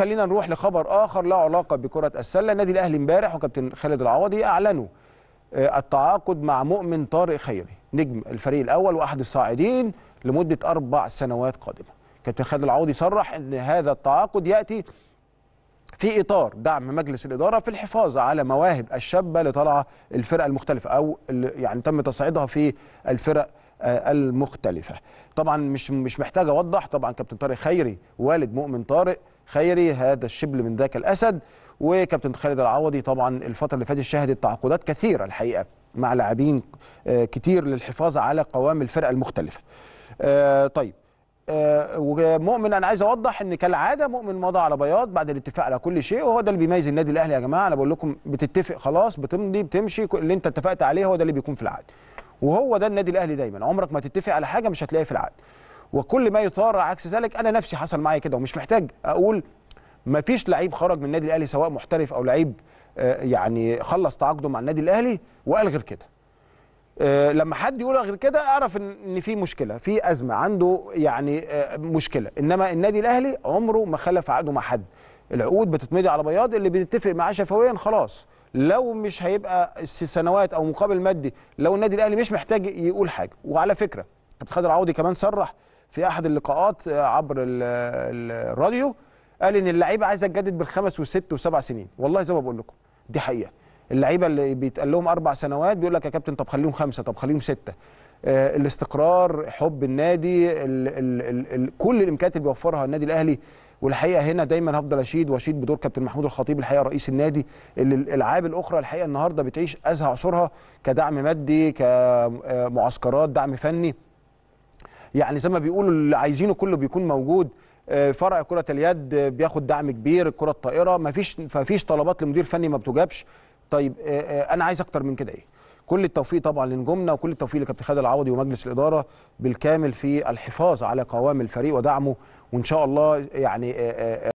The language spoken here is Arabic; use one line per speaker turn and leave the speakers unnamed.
خلينا نروح لخبر اخر له علاقه بكره السله النادي الاهلي امبارح وكابتن خالد العوضي اعلنوا آه، التعاقد مع مؤمن طارق خيري نجم الفريق الاول واحد الصاعدين لمده اربع سنوات قادمه كابتن خالد العوضي صرح ان هذا التعاقد ياتي في اطار دعم مجلس الاداره في الحفاظ على مواهب الشابه لطلعه الفرق المختلفه او يعني تم تصعيدها في الفرق آه، المختلفه طبعا مش مش محتاج اوضح طبعا كابتن طارق خيري والد مؤمن طارق خيري هذا الشبل من ذاك الاسد وكابتن خالد العوضي طبعا الفتره اللي فاتت شهدت تعاقدات كثيره الحقيقه مع لاعبين آه، كتير للحفاظ على قوام الفرقه المختلفه. آه، طيب آه، ومؤمن انا عايز اوضح ان كالعاده مؤمن مضى على بياض بعد الاتفاق على كل شيء وهو ده اللي بيميز النادي الاهلي يا جماعه انا بقول لكم بتتفق خلاص بتمضي بتمشي اللي انت اتفقت عليه هو ده اللي بيكون في العقد. وهو ده النادي الاهلي دايما عمرك ما تتفق على حاجه مش هتلاقيها في العقد. وكل ما يثار عكس ذلك انا نفسي حصل معايا كده ومش محتاج اقول ما فيش لعيب خرج من النادي الاهلي سواء محترف او لعيب آه، يعني خلص تعاقده مع النادي الاهلي وقال غير كده آه، لما حد يقول غير كده اعرف ان في مشكله في ازمه عنده يعني آه، مشكله انما النادي الاهلي عمره ما خلف عقده مع حد العقود بتتمضي على بياض اللي بنتفق معاه شفويا خلاص لو مش هيبقى سنوات او مقابل مادي لو النادي الاهلي مش محتاج يقول حاجه وعلى فكره كابتن خالد العوضي كمان صرح في احد اللقاءات آه، عبر الراديو قال ان اللعيبه عايزه تجدد بالخمس وست وسبع سنين والله زي ما بقول لكم دي حقيقه اللعيبه اللي بيتقال لهم اربع سنوات بيقول لك يا كابتن طب خليهم خمسه طب خليهم سته آه، الاستقرار حب النادي الـ الـ الـ الـ كل الامكانيات اللي بيوفرها النادي الاهلي والحقيقه هنا دايما هفضل اشيد واشيد بدور كابتن محمود الخطيب الحقيقه رئيس النادي اللي الالعاب الاخرى الحقيقه النهارده بتعيش ازهى عصورها كدعم مادي كمعسكرات آه، دعم فني يعني زي ما بيقولوا اللي عايزينه كله بيكون موجود آه، فرع كره اليد بياخد دعم كبير الكره الطائره ما فيش فيش طلبات لمدير فني ما بتجابش طيب آه، آه، انا عايز اكتر من كده ايه كل التوفيق طبعا لنجومنا وكل التوفيق لكابتن خالد العوضي ومجلس الاداره بالكامل في الحفاظ على قوام الفريق ودعمه وان شاء الله يعني